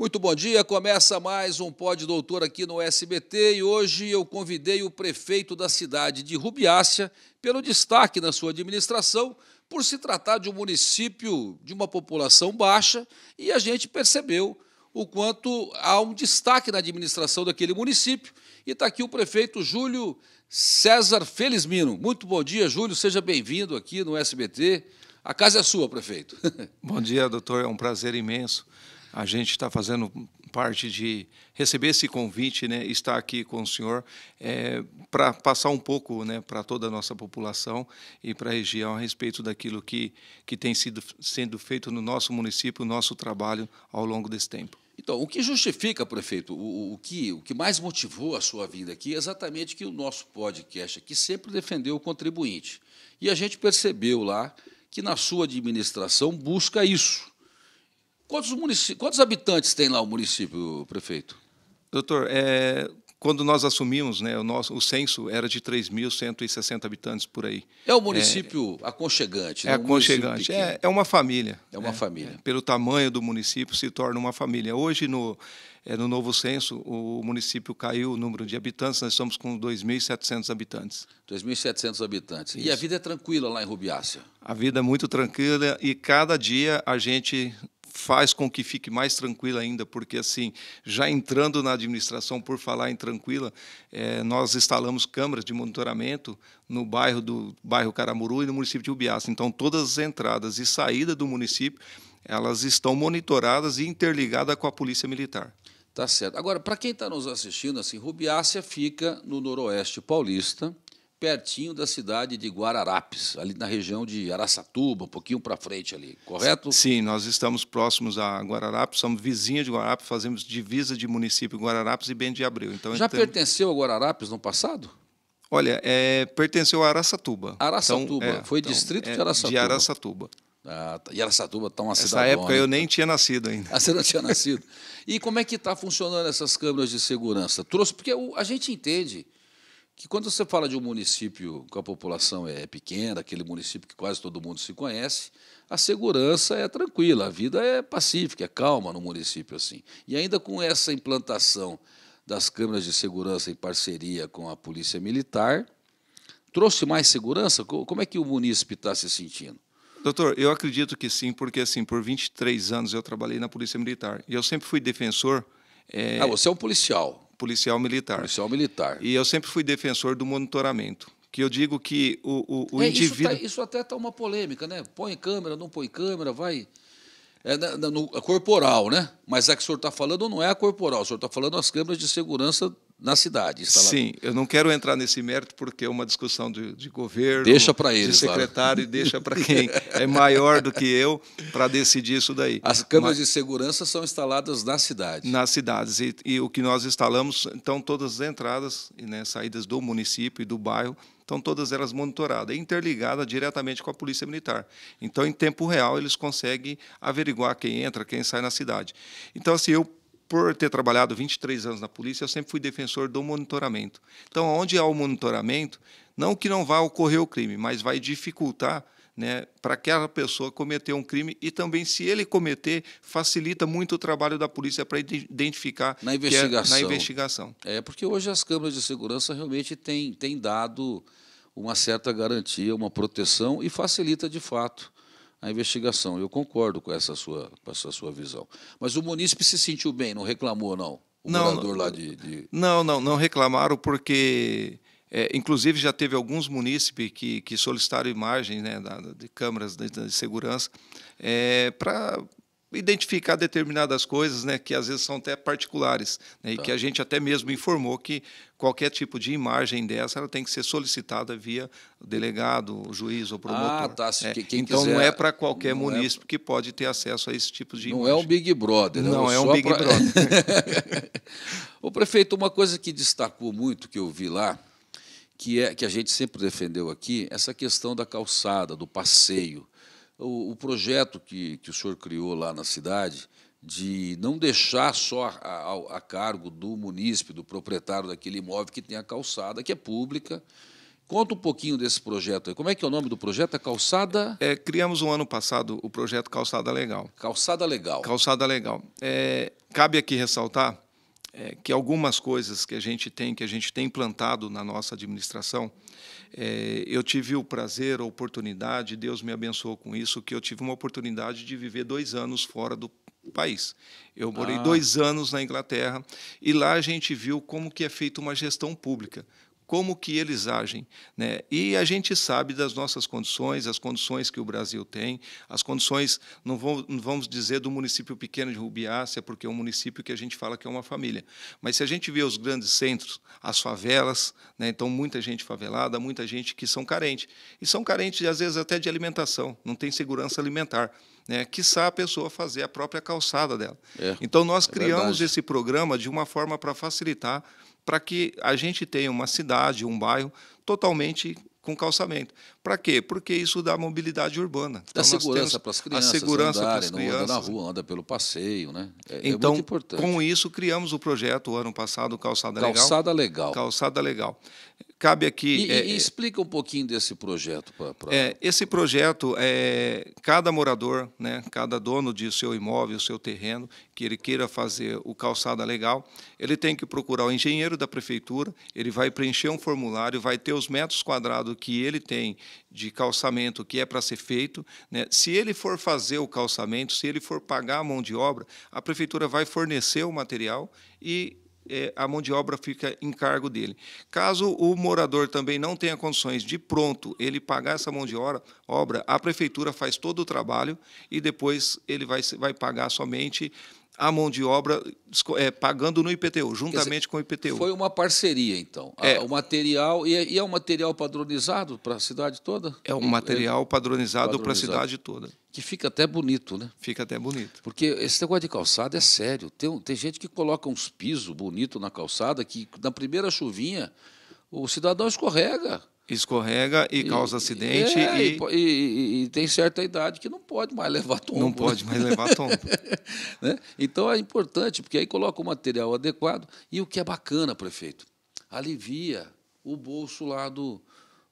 Muito bom dia, começa mais um Pod Doutor aqui no SBT e hoje eu convidei o prefeito da cidade de Rubiácia pelo destaque na sua administração, por se tratar de um município de uma população baixa e a gente percebeu o quanto há um destaque na administração daquele município. E está aqui o prefeito Júlio César Felizmino. Muito bom dia, Júlio, seja bem-vindo aqui no SBT. A casa é sua, prefeito. Bom dia, doutor, é um prazer imenso a gente está fazendo parte de receber esse convite, né, estar aqui com o senhor é, para passar um pouco né, para toda a nossa população e para a região a respeito daquilo que, que tem sido sendo feito no nosso município, nosso trabalho ao longo desse tempo. Então, o que justifica, prefeito, o, o, que, o que mais motivou a sua vinda aqui é exatamente que o nosso podcast aqui sempre defendeu o contribuinte. E a gente percebeu lá que na sua administração busca isso Quantos, Quantos habitantes tem lá o município, prefeito? Doutor, é, quando nós assumimos, né, o, nosso, o censo era de 3.160 habitantes por aí. É um município né? é, aconchegante. É né? um aconchegante. É, é, uma família. É uma né? é, família. pelo tamanho do município, se torna uma família. Hoje, no, é, no novo censo, o município caiu o número de habitantes, nós estamos com 2.700 habitantes. 2.700 habitantes. Isso. E a vida é tranquila lá em Rubiácia? A vida é muito tranquila e cada dia a gente faz com que fique mais tranquila ainda, porque assim, já entrando na administração, por falar em tranquila, é, nós instalamos câmeras de monitoramento no bairro do bairro Caramuru e no município de Ubiaça. Então, todas as entradas e saídas do município, elas estão monitoradas e interligadas com a polícia militar. Tá certo. Agora, para quem está nos assistindo, assim, Rubiácia fica no noroeste paulista, pertinho da cidade de Guararapes, ali na região de Araçatuba, um pouquinho para frente ali, correto? Sim, nós estamos próximos a Guararapes, somos vizinhos de Guararapes, fazemos divisa de município Guararapes e Bem de Abreu. Então, Já então... pertenceu a Guararapes no passado? Olha, é, pertenceu a Araçatuba. Então, Araçatuba, então, é, foi então, distrito é, de Araçatuba. De Araçatuba. Ah, tá, e Araçatuba está uma cidade. Nessa época eu nem tinha nascido ainda. Ah, você não tinha nascido. E como é que está funcionando essas câmeras de segurança? Trouxe, porque a gente entende que quando você fala de um município que a população é pequena, aquele município que quase todo mundo se conhece, a segurança é tranquila, a vida é pacífica, é calma no município assim. E ainda com essa implantação das câmeras de segurança em parceria com a polícia militar, trouxe mais segurança? Como é que o município está se sentindo? Doutor, eu acredito que sim, porque assim, por 23 anos eu trabalhei na Polícia Militar e eu sempre fui defensor. É... Ah, você é um policial policial militar. Policial militar. E eu sempre fui defensor do monitoramento. Que eu digo que o, o, o é, tá- indivíduo. Isso, tá, isso até está uma polêmica, né? Põe câmera, não põe câmera, vai. É, no, é corporal, né? Mas a é que o senhor está falando não é a corporal, o senhor está falando as câmeras de segurança na cidade. Sim, eu não quero entrar nesse mérito porque é uma discussão de, de governo, deixa para eles, de secretário, claro. e deixa para quem é maior do que eu para decidir isso daí. As câmeras Mas, de segurança são instaladas na cidade. Nas cidades e, e, o que nós instalamos, então todas as entradas e né, saídas do município e do bairro estão todas elas monitoradas, interligadas diretamente com a Polícia Militar. Então, em tempo real, eles conseguem averiguar quem entra, quem sai na cidade. Então, assim, eu por ter trabalhado 23 anos na polícia, eu sempre fui defensor do monitoramento. Então, onde há o monitoramento, não que não vá ocorrer o crime, mas vai dificultar né, para aquela pessoa cometer um crime e também, se ele cometer, facilita muito o trabalho da polícia para identificar na investigação. É, na investigação. É, porque hoje as câmeras de segurança realmente têm, têm dado uma certa garantia, uma proteção e facilita de fato a investigação. Eu concordo com essa sua, com essa sua visão. Mas o munícipe se sentiu bem, não reclamou, não? O não, morador lá de, de, Não, não, não reclamaram porque... É, inclusive, já teve alguns munícipes que, que solicitaram imagens né, da, de câmeras de, de segurança é, para identificar determinadas coisas, né, que às vezes são até particulares, né, tá. e que a gente até mesmo informou que qualquer tipo de imagem dessa ela tem que ser solicitada via delegado, juiz ou ah, promotor. Ah, tá. Se, é. quem então quiser, é não é para qualquer munícipe é... que pode ter acesso a esse tipo de imagem. Não é um Big Brother. Não, né? não é um Big pra... Brother. o prefeito, uma coisa que destacou muito que eu vi lá, que é que a gente sempre defendeu aqui, essa questão da calçada, do passeio o, o projeto que, que o senhor criou lá na cidade, de não deixar só a, a, cargo do munícipe, do proprietário daquele imóvel que tem a calçada, que é pública. Conta um pouquinho desse projeto aí. Como é que é o nome do projeto? É Calçada. É, criamos um ano passado o projeto Calçada Legal. Calçada Legal. Calçada Legal. É, cabe aqui ressaltar é, que algumas coisas que a gente tem, que a gente tem implantado na nossa administração, é, eu tive o prazer, a oportunidade, Deus me abençoou com isso, que eu tive uma oportunidade de viver dois anos fora do país. Eu morei ah. dois anos na Inglaterra e lá a gente viu como que é feita uma gestão pública, como que eles agem. Né? E a gente sabe das nossas condições, as condições que o Brasil tem, as condições, não, vamos dizer do município pequeno de Rubiácia, porque é um município que a gente fala que é uma família. Mas se a gente vê os grandes centros, as favelas, né? então muita gente favelada, muita gente que são carentes E são carentes, às vezes, até de alimentação, não tem segurança alimentar né, sabe a pessoa fazer a própria calçada dela. É, então, nós é criamos verdade. esse programa de uma forma para facilitar para que a gente tenha uma cidade, um bairro totalmente com calçamento. Para quê? Porque isso dá mobilidade urbana. Então, segurança para as crianças. A segurança para as crianças. anda na rua, anda pelo passeio, né? É, então, é muito então, importante. com isso, criamos o projeto, o ano passado, Calçada Legal. Calçada Legal. Calçada Legal cabe aqui. E, é, e explica um pouquinho desse projeto. para pra... É, esse projeto é cada morador, né, cada dono de seu imóvel, seu terreno, que ele queira fazer o calçada legal, ele tem que procurar o engenheiro da prefeitura, ele vai preencher um formulário, vai ter os metros quadrados que ele tem de calçamento que é para ser feito. Né? Se ele for fazer o calçamento, se ele for pagar a mão de obra, a prefeitura vai fornecer o material e é, a mão de obra fica em cargo dele. Caso o morador também não tenha condições de pronto ele pagar essa mão de obra, obra a prefeitura faz todo o trabalho e depois ele vai, vai pagar somente a mão de obra é, pagando no IPTU, juntamente dizer, com o IPTU. Foi uma parceria, então. É. O material, e é, e é um material padronizado para a cidade toda? É um material padronizado, padronizado. para a cidade toda. Que fica até bonito, né? Fica até bonito. Porque esse negócio de calçada é sério. Tem, tem gente que coloca uns pisos bonitos na calçada que, na primeira chuvinha, o cidadão escorrega escorrega e, e causa acidente. É, e... E, e... tem certa idade que não pode mais levar tombo. Não pode mais levar né? tombo. né? Então é importante, porque aí coloca o material adequado. E o que é bacana, prefeito, alivia o bolso lá do,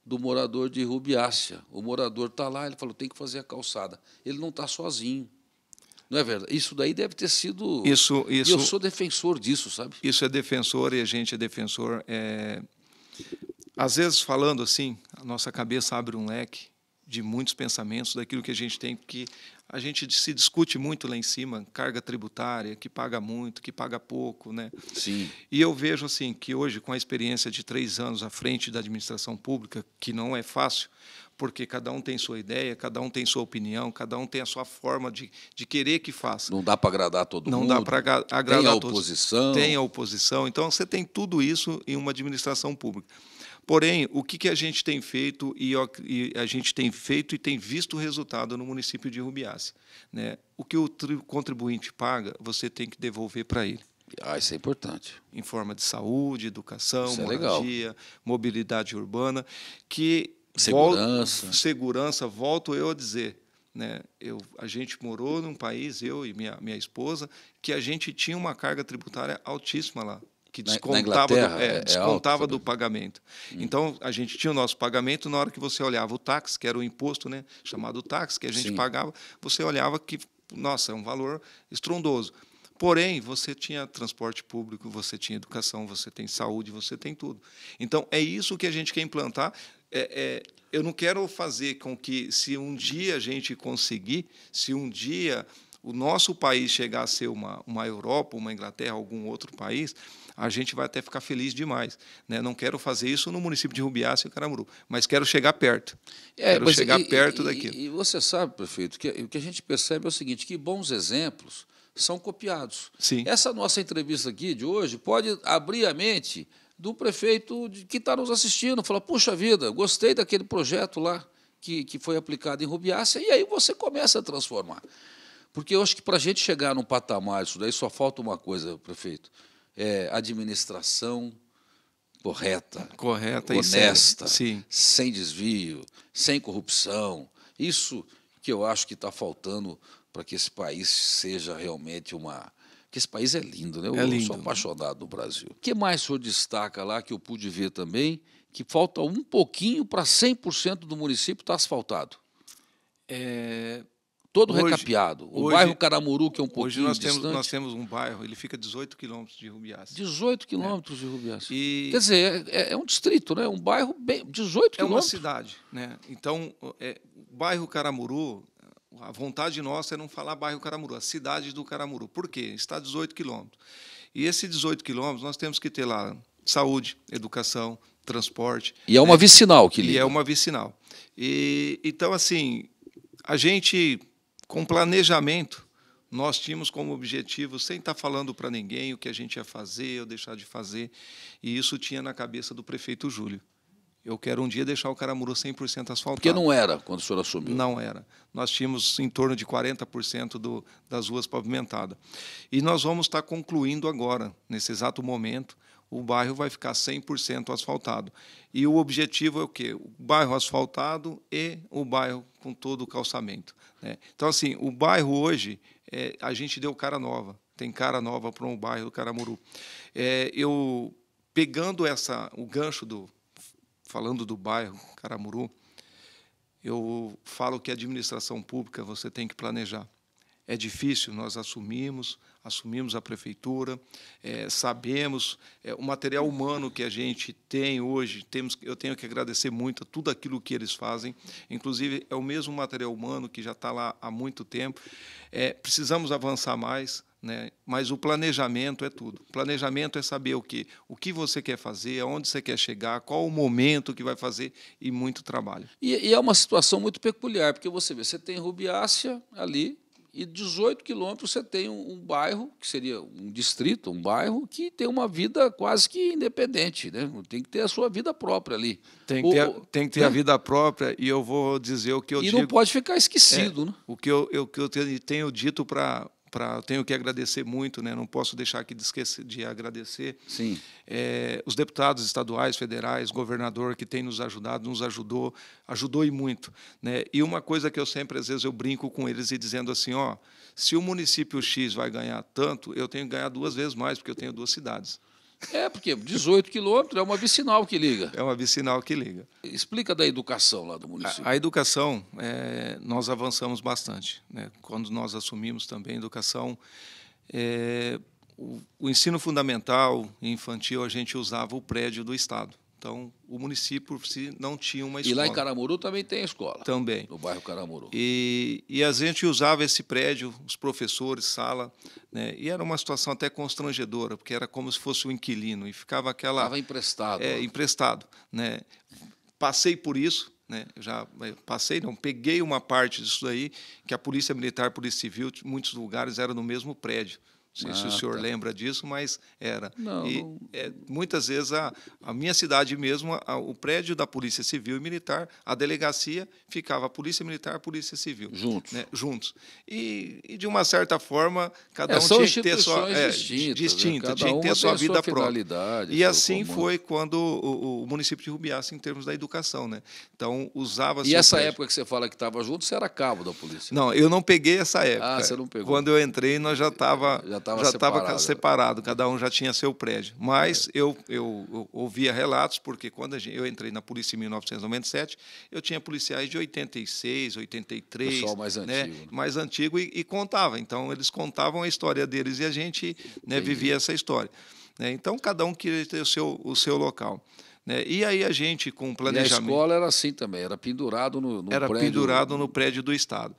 do morador de Rubiácia O morador está lá, ele falou, tem que fazer a calçada. Ele não está sozinho. Não é verdade? Isso daí deve ter sido. Isso, isso. E eu sou defensor disso, sabe? Isso é defensor e a gente é defensor. É... Às vezes, falando assim, a nossa cabeça abre um leque de muitos pensamentos, daquilo que a gente tem, que a gente se discute muito lá em cima, carga tributária, que paga muito, que paga pouco, né? Sim. E eu vejo assim que hoje, com a experiência de três anos à frente da administração pública, que não é fácil, porque cada um tem sua ideia, cada um tem sua opinião, cada um tem a sua forma de, de querer que faça. Não dá para agradar todo não mundo. Não dá para agradar tem a oposição. Todos. Tem a oposição. Então você tem tudo isso em uma administração pública. Porém, o que, que a gente tem feito e, a gente tem feito e tem visto o resultado no município de Rubiás, Né? O que o contribuinte paga, você tem que devolver para ele. Ah, isso é importante. Em forma de saúde, educação, isso é moradia, é mobilidade urbana, que segurança. segurança, volto eu a dizer, né? Eu, a gente morou num país, eu e minha, minha esposa, que a gente tinha uma carga tributária altíssima lá que descontava, do, é, é, é descontava alto, do né? pagamento. Hum. Então, a gente tinha o nosso pagamento, na hora que você olhava o táxi, que era o imposto né, chamado táxi, que a gente Sim. pagava, você olhava que, nossa, é um valor estrondoso. Porém, você tinha transporte público, você tinha educação, você tem saúde, você tem tudo. Então, é isso que a gente quer implantar. É, é, eu não quero fazer com que, se um dia a gente conseguir, se um dia o nosso país chegar a ser uma, uma Europa, uma Inglaterra, algum outro país, a gente vai até ficar feliz demais. Né? Não quero fazer isso no município de Rubiácia e Caramuru, mas quero chegar perto. É, quero chegar e, perto e, E você sabe, prefeito, que o que a gente percebe é o seguinte, que bons exemplos são copiados. Sim. Essa nossa entrevista aqui de hoje pode abrir a mente do prefeito que está nos assistindo, falar, puxa vida, gostei daquele projeto lá que, que foi aplicado em Rubiácia, e aí você começa a transformar. Porque eu acho que para a gente chegar num patamar isso daí só falta uma coisa, prefeito, é, administração correta, correta honesta, sem desvio, sem corrupção. Isso que eu acho que está faltando para que esse país seja realmente uma. Porque esse país é lindo, né? É eu é lindo. sou apaixonado do Brasil. O que mais o senhor destaca lá que eu pude ver também? Que falta um pouquinho para 100% do município estar tá asfaltado. É, todo hoje, recapeado. O hoje, bairro Caramuru, que é um pouquinho Hoje nós distante, temos, nós temos um bairro, ele fica 18 quilômetros de Rubiás. 18 é. quilômetros é. de Rubiás. E... Quer dizer, é, é, é, um distrito, né? um bairro bem... 18 é quilômetros. É uma cidade. Né? Então, é, o bairro Caramuru, a vontade nossa é não falar bairro Caramuru, a cidade do Caramuru. Por quê? Está 18 quilômetros. E esses 18 quilômetros nós temos que ter lá saúde, educação, transporte. E é uma é. vicinal que liga. E é uma vicinal. E, então, assim, a gente com planejamento, nós tínhamos como objetivo, sem estar tá falando para ninguém o que a gente ia fazer ou deixar de fazer, e isso tinha na cabeça do prefeito Júlio. Eu quero um dia deixar o Caramuru 100% asfaltado. Porque não era quando o senhor assumiu. Não era. Nós tínhamos em torno de 40% do, das ruas pavimentadas. E nós vamos estar tá concluindo agora, nesse exato momento, o bairro vai ficar 100% asfaltado. E o objetivo é o quê? O bairro asfaltado e o bairro com todo o calçamento. Né? Então, assim, o bairro hoje, é, a gente deu cara nova. Tem cara nova para o um bairro do Caramuru. É, eu, pegando essa, o gancho do... Falando do bairro Caramuru, eu falo que a administração pública você tem que planejar. É difícil, nós assumimos, assumimos a prefeitura, é, sabemos é, o material humano que a gente tem hoje, temos, eu tenho que agradecer muito a tudo aquilo que eles fazem, inclusive é o mesmo material humano que já está lá há muito tempo. É, precisamos avançar mais, né? Mas o planejamento é tudo. O planejamento é saber o que, o que você quer fazer, aonde você quer chegar, qual o momento que vai fazer e muito trabalho. E, e é uma situação muito peculiar, porque você vê, você tem Rubiácea ali, e 18 quilômetros você tem um, um, bairro, que seria um distrito, um bairro, que tem uma vida quase que independente. Né? Tem que ter a sua vida própria ali. Tem que, ter, tem que ter né? a vida própria, e eu vou dizer o que eu e digo. E não pode ficar esquecido. É, né? o, que eu, eu, o que eu tenho dito para tenho que agradecer muito, né? não posso deixar aqui de, esquecer, de agradecer. Sim. É, os deputados estaduais, federais, governador que tem nos ajudado, nos ajudou, ajudou e muito. Né? E uma coisa que eu sempre, às vezes, eu brinco com eles e dizendo assim, ó, se o município X vai ganhar tanto, eu tenho que ganhar duas vezes mais, porque eu tenho duas cidades. É, porque 18 quilômetros é uma vicinal que liga. É uma vicinal que liga. Explica da educação lá do município. A, a educação, é, nós avançamos bastante. Né? Quando nós assumimos também a educação, é, o, o ensino fundamental e infantil, a gente usava o prédio do Estado. Então, o município por si não tinha uma escola. E lá em Caramuru também tem escola. Também. No bairro Caramuru. E, e a gente usava esse prédio, os professores, sala, né? E era uma situação até constrangedora, porque era como se fosse um inquilino e ficava aquela Estava emprestado. É, né? emprestado, né? Passei por isso, né? Já é, passei, não, peguei uma parte disso daí, que a Polícia Militar, Polícia Civil, muitos lugares eram no mesmo prédio sei ah, se o ah, senhor tá. lembra disso, mas era. Não, e não... É, muitas vezes a, a, minha cidade mesmo, a, o prédio da Polícia Civil e Militar, a delegacia ficava a Polícia Militar, e Polícia Civil. Juntos. Né, juntos. E, e, de uma certa forma, cada é, um tinha que ter sua é, distintas, distinta, né? tinha que ter sua vida sua própria. E assim foi quando o, o, município de Rubiaça em termos da educação, né? Então usava. E essa prédio. época que você fala que estava junto, você era cabo da polícia? Não, eu não peguei essa ah, época. Ah, você não pegou. Quando eu entrei, nós já estava já estava já separado. separado, cada um já tinha seu prédio. Mas é. eu, eu, eu, ouvia relatos, porque quando gente, eu entrei na polícia em 1997, eu tinha policiais de 86, 83. Pessoal mais né, antigo. Né? Mais antigo e, e, contava. Então, eles contavam a história deles e a gente né, vivia essa história. Né? Então, cada um queria ter o seu, o seu local. Né? E aí a gente, com planejamento... E a escola era assim também, era pendurado no, no era prédio... Era pendurado no prédio do Estado.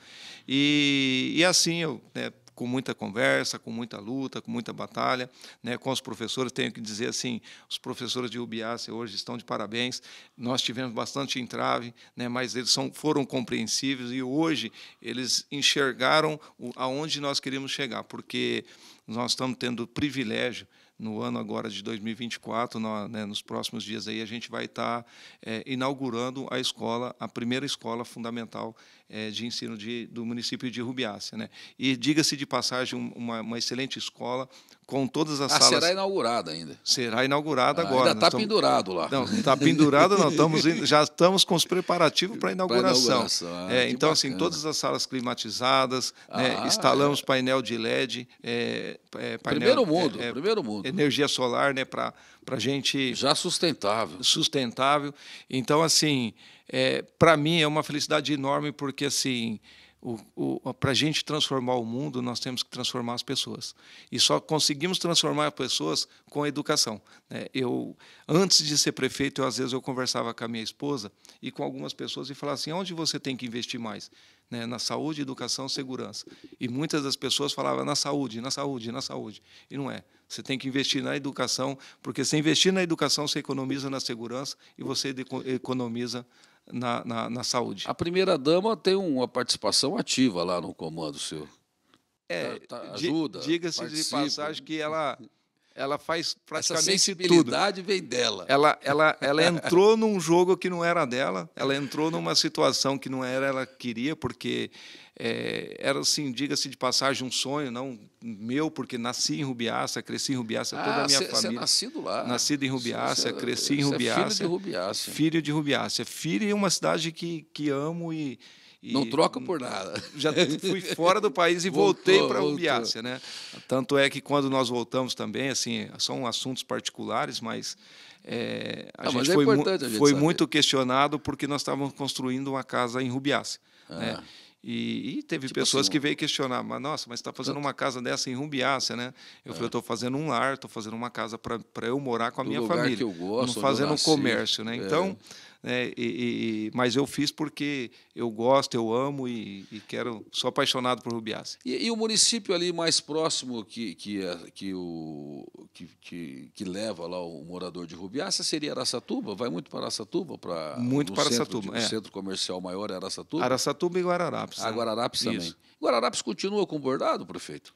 E, e assim, eu né, com muita conversa, com muita luta, com muita batalha, né, com os professores. Tenho que dizer assim, os professores de Ubiácia hoje estão de parabéns. Nós tivemos bastante entrave, né, mas eles são, foram compreensíveis e hoje eles enxergaram o, aonde nós queríamos chegar, porque nós estamos tendo o privilégio no ano agora de 2024, no, né, nos próximos dias aí a gente vai estar é, inaugurando a escola, a primeira escola fundamental é, de ensino de, do município de Rubiácia. Né? E, diga-se de passagem, uma, uma, excelente escola com todas as ah, salas. será inaugurada ainda. Será inaugurada ah, agora. Ainda tá está pendurado lá. Não, está pendurado não. Estamos, já estamos com os preparativos para a inauguração. inauguração. Ah, é, então, assim, bacana. assim, todas as salas climatizadas, né, ah, instalamos é. painel de LED. É, é, painel, primeiro mundo, primeiro mundo. Energia solar né, para a gente... Já sustentável. Sustentável. Então, assim é, para mim é uma felicidade enorme, porque assim, para a gente transformar o mundo, nós temos que transformar as pessoas. E só conseguimos transformar as pessoas com a educação. Né? Eu, antes de ser prefeito, eu, às vezes eu conversava com a minha esposa e com algumas pessoas e falava assim, onde você tem que investir mais? Né? Na saúde, educação, segurança. E muitas das pessoas falavam na saúde, na saúde, na saúde. E não é. Você tem que investir na educação, porque se investir na educação, você economiza na segurança e você economiza na, na, na saúde. A primeira-dama tem uma participação ativa lá no comando senhor. É, tá, tá, ajuda. Diga-se de passagem que ela ela faz praticamente Essa sensibilidade tudo. vem dela. Ela, ela, ela entrou num jogo que não era dela, ela entrou numa situação que não era ela queria, porque é, era, assim, diga-se de passagem, um sonho, não meu, porque nasci em Rubiácia, cresci em Rubiácia, toda a ah, minha cê, é família. Você nascido lá. Nascido em Rubiácia, é, cresci em Rubiácia. É filho de Rubiácia. Filho de Rubiácia. Filho em uma cidade que, que amo e e não troca por nada. Já fui fora do país e voltei para Umbiácia, né? Tanto é que quando nós voltamos também, assim, são assuntos particulares, mas é, a, ah, gente mas é foi, a gente foi, saber. muito questionado porque nós estávamos construindo uma casa em Rubiácia. Ah. Né? E, e, teve tipo pessoas assim, que veio questionar, mas nossa, mas está fazendo uma casa dessa em Rumbiácia, né? Eu é. falei, eu estou é. fazendo um lar, estou fazendo uma casa para eu morar com a minha família. Que eu gosto, não fazendo comércio, né? É. Então, né? E, e, mas eu fiz porque eu gosto, eu amo e, e quero. Sou apaixonado por Rubiás. E, o município ali mais próximo que, que, é, que, o, que, que, que leva lá o morador de Rubiácia seria Araçatuba? Vai muito para Araçatuba? para muito para Aracatuba. Araçatuba. O é. centro comercial maior é Araçatuba? Araçatuba e Guararapes. Né? Ah, Guararapes também. Isso. Guararapes continua com bordado, prefeito?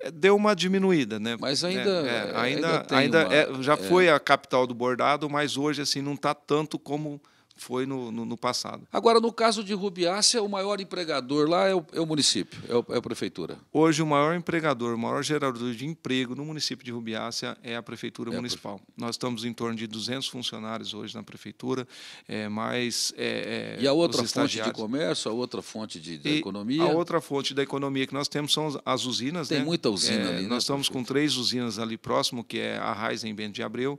É, deu uma diminuída, né? Mas né, ainda é, é, ainda ainda, ainda uma, é, já é. foi a capital do bordado, mas hoje assim não está tanto como foi no, no, no, passado. Agora, no caso de Rubiácea, o maior empregador lá é o, é o município, é, o, é, a prefeitura. Hoje, o maior empregador, o maior gerador de emprego no município de Rubiácea é a prefeitura é municipal. A Nós estamos em torno de 200 funcionários hoje na prefeitura, é, mais é, é, E a outra fonte de comércio, a outra fonte de, economia? A outra fonte da economia que nós temos são as usinas. Tem né? muita usina é, ali, Nós né, estamos com três usinas ali próximo, que é a Raiz em Bento de Abreu,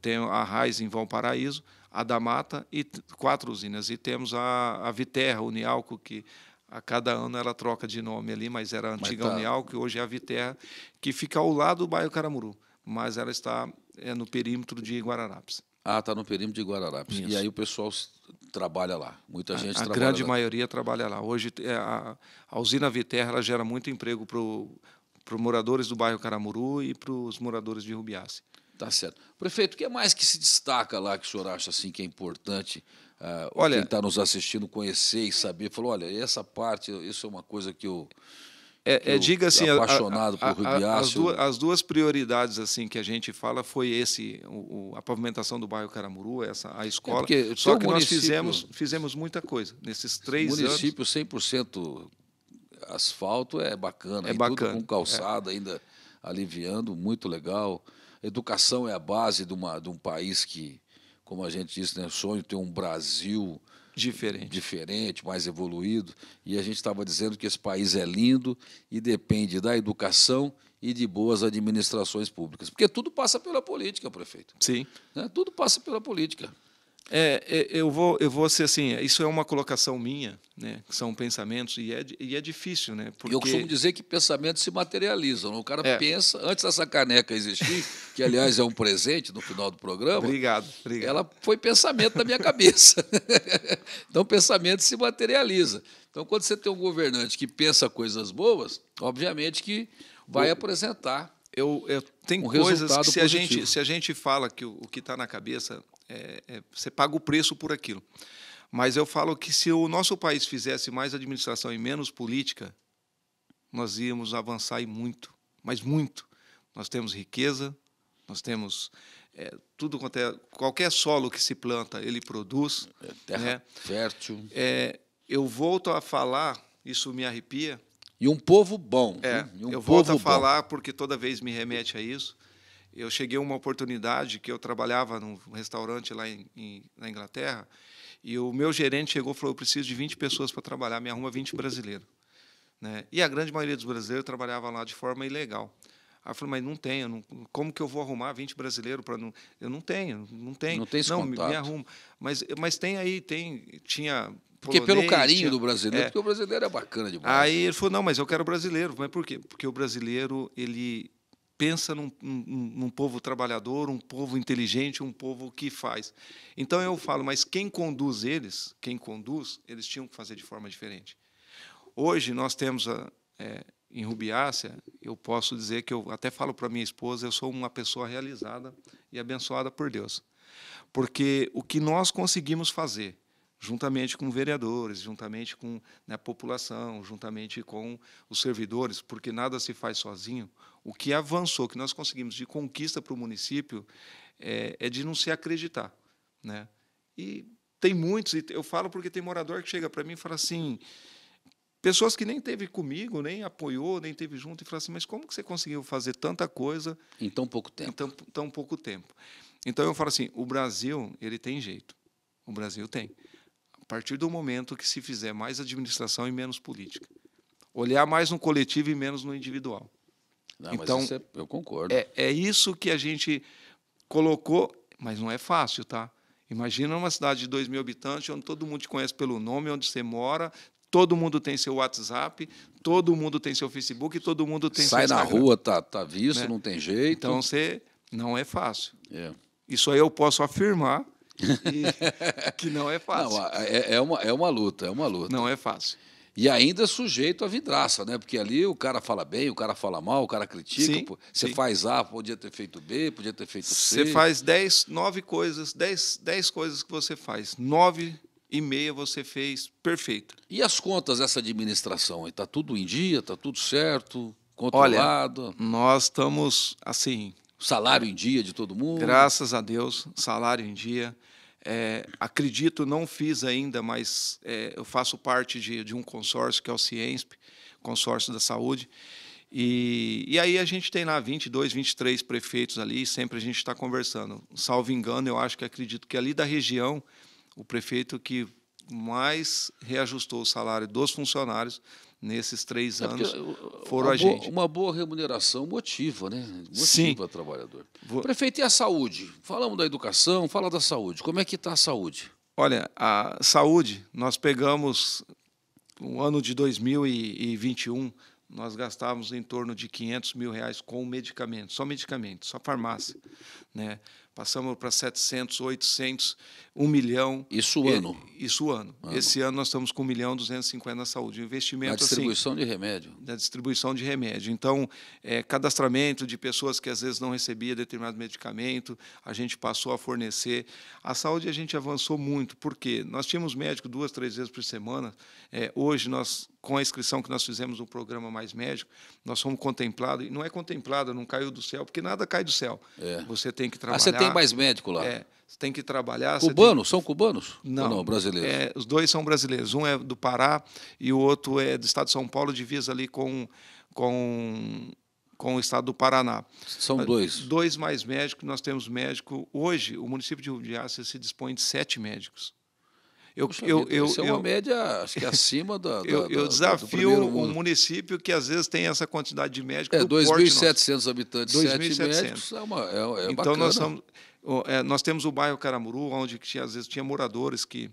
tem a Raiz em Valparaíso, a da Mata e quatro usinas. E temos a, a Viterra, Unialco, que a cada ano ela troca de nome ali, mas era a antiga tá. Unialco, hoje é a Viterra, que fica ao lado do bairro Caramuru, mas ela está é, no perímetro de Guararapes. Ah, está no perímetro de Guararapes. Isso. E aí o pessoal trabalha lá. Muita gente a, a trabalha grande lá. maioria trabalha lá. Hoje é, a, a usina Viterra ela gera muito emprego para os moradores do bairro Caramuru e para os moradores de Rubiace. Tá certo. Prefeito, o que mais que se destaca lá que o senhor acha assim que é importante uh, olha, quem está nos assistindo conhecer e saber? Falou, olha, essa parte, isso é uma coisa que eu. É, é diga assim, apaixonado a, a, por rubiácio As duas, as duas prioridades assim que a gente fala foi esse o, a pavimentação do bairro Caramuru, essa a escola. É só que nós fizemos fizemos muita coisa nesses três municípios anos. Município 100% asfalto é bacana, é bacana, com é. calçada é. ainda aliviando, muito legal. Educação é a base de, uma, de um país que, como a gente disse, né, sonho ter um Brasil diferente, diferente mais evoluído. E a gente estava dizendo que esse país é lindo e depende da educação e de boas administrações públicas. Porque tudo passa pela política, prefeito. Sim. Né? Tudo passa pela política. É, é, eu vou, eu vou ser assim. Isso é uma colocação minha, né? São pensamentos e é, e é difícil, né? Porque... Eu costumo dizer que pensamentos se materializam. Né? O cara é. pensa antes dessa caneca existir, que aliás é um presente no final do programa. Obrigado, obrigado. Ela foi pensamento da minha cabeça. então, pensamento se materializa. Então, quando você tem um governante que pensa coisas boas, obviamente que vai eu... apresentar eu, eu, tem um coisas que se positivo. a gente se a gente fala que o, o que está na cabeça é, é, você paga o preço por aquilo. Mas eu falo que se o nosso país fizesse mais administração e menos política, nós íamos avançar e muito, mas muito. Nós temos riqueza, nós temos é, tudo quanto é qualquer solo que se planta ele produz é terra né? fértil é, eu volto a falar isso me arrepia e um povo bom é, um eu volto a falar bom. porque toda vez me remete a isso eu cheguei a uma oportunidade que eu trabalhava num restaurante lá em, em, na Inglaterra e o meu gerente chegou e falou: Eu preciso de 20 pessoas para trabalhar, me arruma 20 brasileiros. Né? E a grande maioria dos brasileiros trabalhava lá de forma ilegal. Aí eu falei, mas não tenho, não, como que eu vou arrumar 20 brasileiros para não. Eu não tenho, não tenho. Não tem esse não, contato. Me, me arrumo. Mas, mas tem aí, tem, tinha porque polonês, pelo carinho tinha... do brasileiro, é. porque o brasileiro é bacana demais. Aí ele falou, não, mas eu quero brasileiro. Mas por quê? Porque o brasileiro, ele, pensa num, num, num, povo trabalhador, um povo inteligente, um povo que faz. Então eu falo, mas quem conduz eles, quem conduz, eles tinham que fazer de forma diferente. Hoje nós temos a, é, em Rubiácea, eu posso dizer que eu até falo para minha esposa, eu sou uma pessoa realizada e abençoada por Deus. Porque o que nós conseguimos fazer juntamente com vereadores, juntamente com né, a população, juntamente com os servidores, porque nada se faz sozinho. O que avançou, que nós conseguimos de conquista para o município, é, é, de não se acreditar. Né? E tem muitos, e eu falo porque tem morador que chega para mim e fala assim, pessoas que nem teve comigo, nem apoiou, nem teve junto, e fala assim, mas como que você conseguiu fazer tanta coisa em tão pouco tempo? Em tão, tão pouco tempo. Então eu falo assim, o Brasil ele tem jeito, o Brasil tem partir do momento que se fizer mais administração e menos política. Olhar mais no coletivo e menos no individual. Não, então, é, eu concordo. É, é isso que a gente colocou, mas não é fácil, tá? Imagina uma cidade de 2 mil habitantes, onde todo mundo te conhece pelo nome, onde você mora, todo mundo tem seu WhatsApp, todo mundo tem seu Facebook, todo mundo tem Sai seu Sai na rua, tá, tá visto, né? não tem jeito. Então, você não é fácil. É. Isso aí eu posso afirmar e, que não é fácil. Não, é, é, uma, é uma luta, é uma luta. Não é fácil. E ainda é sujeito à vidraça, né? Porque ali o cara fala bem, o cara fala mal, o cara critica. Sim, você sim. faz A, podia ter feito B, podia ter feito C. Você faz dez 9 coisas, 10, dez coisas que você faz. 9 e meia você fez perfeito. E as contas dessa administração? Está tudo em dia? Está tudo certo? Controlado? Olha, nós estamos, assim, Salário em dia de todo mundo? Graças a Deus, salário em dia. É, acredito, não fiz ainda, mas é, eu faço parte de, de, um consórcio que é o CIENSP, Consórcio da Saúde. E, e aí a gente tem lá 22, 23 prefeitos ali, e sempre a gente está conversando. Salvo engano, eu acho que acredito que ali da região, o prefeito que mais reajustou o salário dos funcionários nesses três é anos foram a gente. uma boa remuneração motiva, né? Motiva o trabalhador. Vou... Prefeito, e a saúde? Falamos da educação, fala da saúde. Como é que está a saúde? Olha, a saúde, nós pegamos o ano de 2021, nós gastávamos em torno de 500 mil reais com medicamento, só medicamento, só farmácia. Né? passamos para 700, 800, 1 milhão. Isso ano? Isso ano. ano. Esse ano nós estamos com 1 milhão 250 na saúde. Investimento Na assim, distribuição assim, de remédio. Na distribuição de remédio. Então, é, cadastramento de pessoas que às vezes não recebia determinado medicamento, a gente passou a fornecer. A saúde a gente avançou muito, porque nós tínhamos médico duas, três vezes por semana. É, hoje nós com a inscrição que nós fizemos no programa Mais Médico, nós fomos contemplados, e não é contemplada, não caiu do céu, porque nada cai do céu. É. Você tem que ah, trabalhar. Ah, tem mais médico lá. É, tem que trabalhar. Cubanos? Tem... São cubanos? Não. não brasileiros? É, os dois são brasileiros. Um é do Pará e o outro é do estado de São Paulo, divisa ali com, com, com o estado do Paraná. São dois? Dois mais médicos. Nós temos médico. Hoje, o município de Rio se dispõe de sete médicos. Eu, eu, eu, isso eu, é uma eu, média, acho que acima da. da eu, desafio um município que às vezes tem essa quantidade de é, médicos. É, 2.700 habitantes, 2.700. É uma, é, é então, bacana. Nós, somos, é, nós temos o bairro Caramuru, onde tinha, às vezes tinha moradores que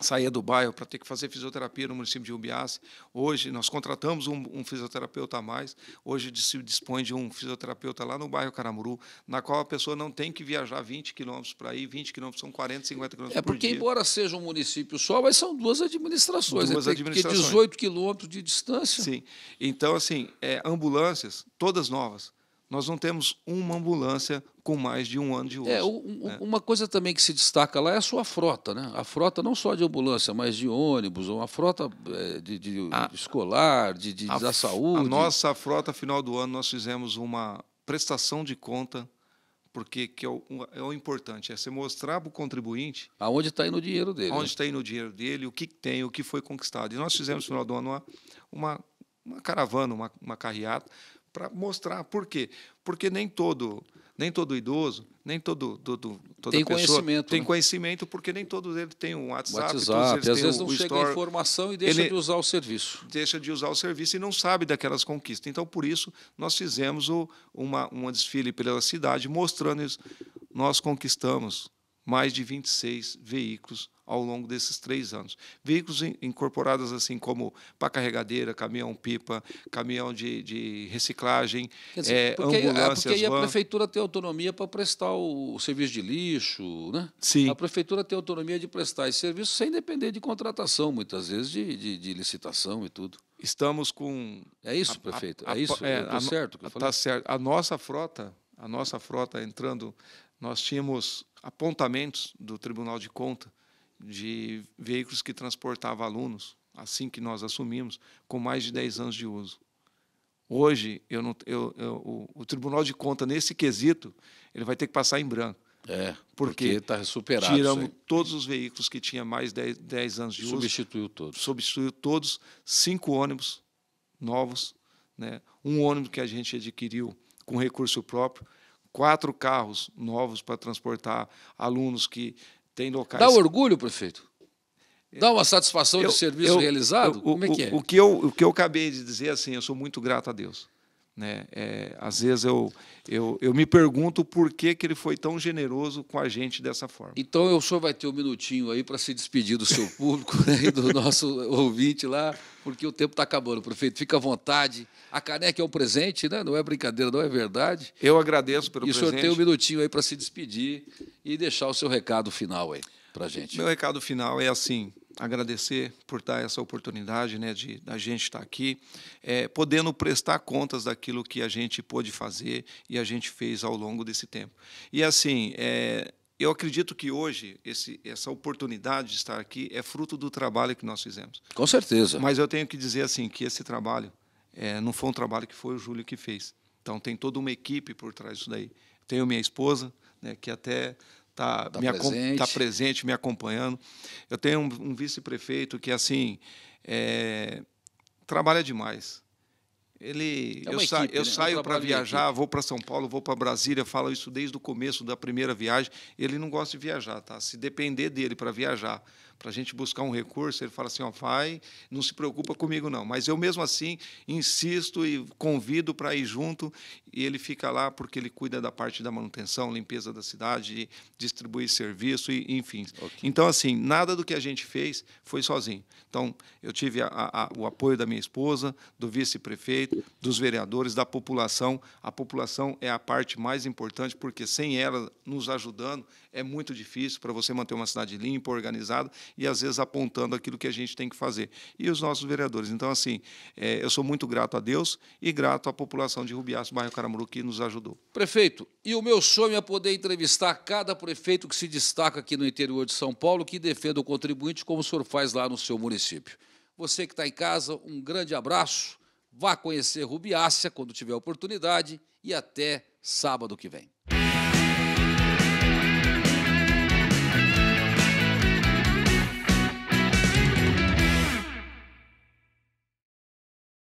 saía do bairro para ter que fazer fisioterapia no município de Rubiás. Hoje, nós contratamos um, um, fisioterapeuta a mais. Hoje, se dispõe de um fisioterapeuta lá no bairro Caramuru, na qual a pessoa não tem que viajar 20 quilômetros para ir. 20 quilômetros são 40, 50 quilômetros é por dia. É porque, embora seja um município só, mas são duas administrações. Duas é, administrações. 18 quilômetros de distância. Sim. Então, assim, é, ambulâncias, todas novas nós não temos uma ambulância com mais de um ano de uso. É, o, né? Uma coisa também que se destaca lá é a sua frota, né? A frota não só de ambulância, mas de ônibus, uma frota é, de, de a, escolar, de, de a, da saúde. A nossa frota, final do ano, nós fizemos uma prestação de conta, porque que é, o, é o importante, é você mostrar para o contribuinte... Aonde está indo o dinheiro dele. Aonde está né? Tá indo o dinheiro dele, o que tem, o que foi conquistado. E nós fizemos, no final do ano, uma, uma, uma caravana, uma, uma carreata, para mostrar. Por quê? Porque nem todo, nem todo idoso, nem todo, todo toda tem pessoa conhecimento, tem né? conhecimento, porque nem todos eles têm um WhatsApp. WhatsApp às vezes não chega a informação e deixa de usar o serviço. Deixa de usar o serviço e não sabe daquelas conquistas. Então, por isso, nós fizemos o, uma, um desfile pela cidade mostrando isso. Nós conquistamos mais de 26 veículos ao longo desses três anos. Veículos incorporados assim como para carregadeira, caminhão pipa, caminhão de, de reciclagem, Quer dizer, é, porque, é, ambulâncias. Porque aí a prefeitura tem autonomia para prestar o, o, serviço de lixo, né? Sim. A prefeitura tem autonomia de prestar esse serviço sem depender de contratação, muitas vezes de, de, de licitação e tudo. Estamos com. É isso, a, prefeito. A, a, é isso. É, certo. Está certo. A nossa frota, a nossa frota entrando, nós tínhamos apontamentos do Tribunal de Conta de veículos que transportavam alunos, assim que nós assumimos, com mais de 10 anos de uso. Hoje, eu não, eu, eu, o, o, Tribunal de Conta, nesse quesito, ele vai ter que passar em branco. É, porque está superado. Tiramos todos os veículos que tinham mais de 10, anos de uso. Substituiu todos. Substituiu todos, cinco ônibus novos, né? um ônibus que a gente adquiriu com recurso próprio, quatro carros novos para transportar alunos que tem locais. Dá orgulho, prefeito? Dá uma satisfação eu, de serviço eu, realizado? Eu, Como é que é? O, o que eu, o que eu acabei de dizer, assim, eu sou muito grato a Deus. Né? É, às vezes eu, eu, eu me pergunto por que, que ele foi tão generoso com a gente dessa forma. Então o senhor vai ter um minutinho aí para se despedir do seu público né, e do nosso ouvinte lá, porque o tempo está acabando, prefeito. Fica à vontade. A caneca é um presente, né? não é brincadeira, não é verdade. Eu agradeço pelo e presente. E o senhor tem um minutinho aí para se despedir e deixar o seu recado final aí para gente. Meu recado final é assim: agradecer por dar essa oportunidade né, de da gente estar aqui, é, podendo prestar contas daquilo que a gente pôde fazer e a gente fez ao longo desse tempo. E assim, é, eu acredito que hoje esse, essa oportunidade de estar aqui é fruto do trabalho que nós fizemos. Com certeza. Mas eu tenho que dizer assim que esse trabalho é, não foi um trabalho que foi o Júlio que fez. Então tem toda uma equipe por trás disso daí. Tenho minha esposa, né, que até está tá me tá presente. Tá presente, me acompanhando. Eu tenho um, um vice-prefeito que, assim, é, trabalha demais. Ele, é eu, sa eu né? é saio para viajar, vou para São Paulo, vou para Brasília, falo isso desde o começo da primeira viagem. Ele não gosta de viajar, tá? Se depender dele para viajar, para a gente buscar um recurso, ele fala assim, ó, vai, não se preocupa comigo não. Mas eu mesmo assim insisto e convido para ir junto e ele fica lá porque ele cuida da parte da manutenção, limpeza da cidade, distribui serviço e enfim. Okay. Então assim, nada do que a gente fez foi sozinho. Então eu tive a, a, o apoio da minha esposa, do vice-prefeito, dos vereadores, da população. A população é a parte mais importante porque sem ela nos ajudando é muito difícil para você manter uma cidade limpa, organizada e às vezes apontando aquilo que a gente tem que fazer. E os nossos vereadores. Então, assim, é, eu sou muito grato a Deus e grato à população de Rubiaço, bairro Caramuru, que nos ajudou. Prefeito, e o meu sonho é poder entrevistar cada prefeito que se destaca aqui no interior de São Paulo, que defenda o contribuinte, como o senhor faz lá no seu município. Você que está em casa, um grande abraço. Vá conhecer Rubiácia quando tiver oportunidade e até sábado que vem.